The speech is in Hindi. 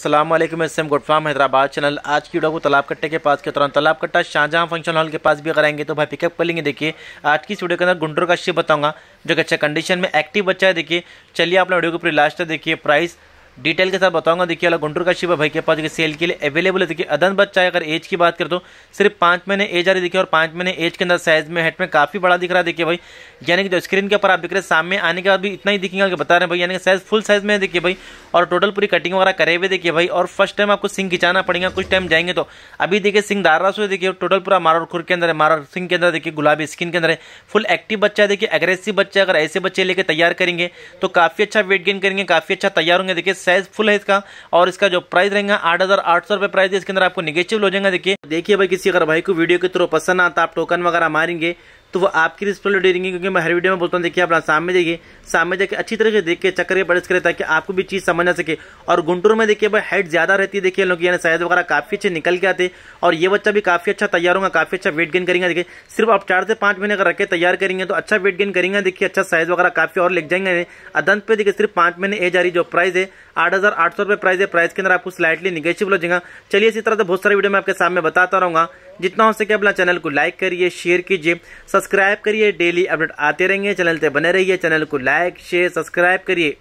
असलम सेम गुडफाम हैदराबाद चैनल आज की वीडियो को तालाब कट्टे के पास के दौरान तालाब कट्टा शाहजहाँ फंक्शन हॉल के पास भी अगर आएंगे तो भाई पिकअप कर लेंगे देखिए आज की इस वीडियो के अंदर गुंडर का शिप बताऊंगा जो कि अच्छा कंडीशन में एक्टिव बच्चा है देखिए चलिए आप वीडियो को पूरी लास्ट तक देखिए प्राइस डिटेल के साथ बताऊंगा देखिए वाला गुंटूर का शिवा भाई के पास देखिए सेल के लिए अवेलेबल है देखिए अदन बच्चा अगर एज की बात कर दो तो सिर्फ पांच महीने एज आ रही देखिए और पांच महीने एज के अंदर साइज में हेट में काफ़ी बड़ा दिख रहा है देखिए भाई यानी कि जो स्क्रीन के ऊपर आप दिख रहे सामने आने के बाद भी इतना ही दिखेंगे कि बता रहे हैं भाई यानी कि साइज फुल साइज में है देखिए भाई और टोटल पूरी कटिंग वगैरह करे हुए देखिए भाई और फर्स्ट टाइम आपको सिंह खिंचाना पड़ेगा कुछ टाइम जाएंगे तो अभी देखिए सिंह दारा सो देखिए टोटल पूरा मारा खुर के अंदर मारा सिंह के अंदर देखिए गुलाबी स्किन के अंदर है फुल एक्टिव बच्चा है देखिए अग्रेसिव बच्चा अगर ऐसे बच्चे लेके तैयार करेंगे तो काफ़ी अच्छा वेट गेन करेंगे काफ़ी अच्छा तैयार होंगे देखिए साइज फुल है इसका और इसका जो प्राइस रहेगा आठ हजार आठ सौ रुपए प्राइस है इसके अंदर आपको निगेटिव लो जाएगा देखिए देखिए भाई किसी अगर भाई को वीडियो के थ्रू पसंद आता आप टोकन वगैरह मारेंगे तो वो आपकी रिस्पॉन्सिबिलिटी रहेंगी क्योंकि मैं हर वीडियो में बोलता हूँ देखिए आप आसाम में देखिए सामने जाकर अच्छी तरह से देख के चक्कर के प्रयास करें ताकि आपको भी चीज़ समझ आ सके और गुंटूर में देखिए भाई हाइट ज़्यादा रहती है देखिए लोग यानी साइज वगैरह काफ़ी अच्छे निकल के आते और ये बच्चा भी काफ़ी अच्छा तैयार होगा काफ़ी अच्छा वेट गेन करेंगे देखिए सिर्फ आप चार से पाँच महीने का रखे तैयार करेंगे तो अच्छा वेट गेन करेंगे देखिए अच्छा साइज वगैरह काफ़ी और लग जाएंगे अदंत पर देखिए सिर्फ पाँच महीने एज आ रही जो प्राइस है आठ हज़ार आठ सौ रुपये प्राइस है प्राइस के अंदर आपको स्लाइटली निगेटिव लगेगा चलिए इसी तरह से बहुत सारे वीडियो मैं आपके सामने बताता रहूँगा जितना हो सके अपना चैनल को लाइक करिए शेयर कीजिए सब्सक्राइब करिए डेली अपडेट आते रहेंगे चैनल से बने रहिए चैनल को लाइक शेयर सब्सक्राइब करिए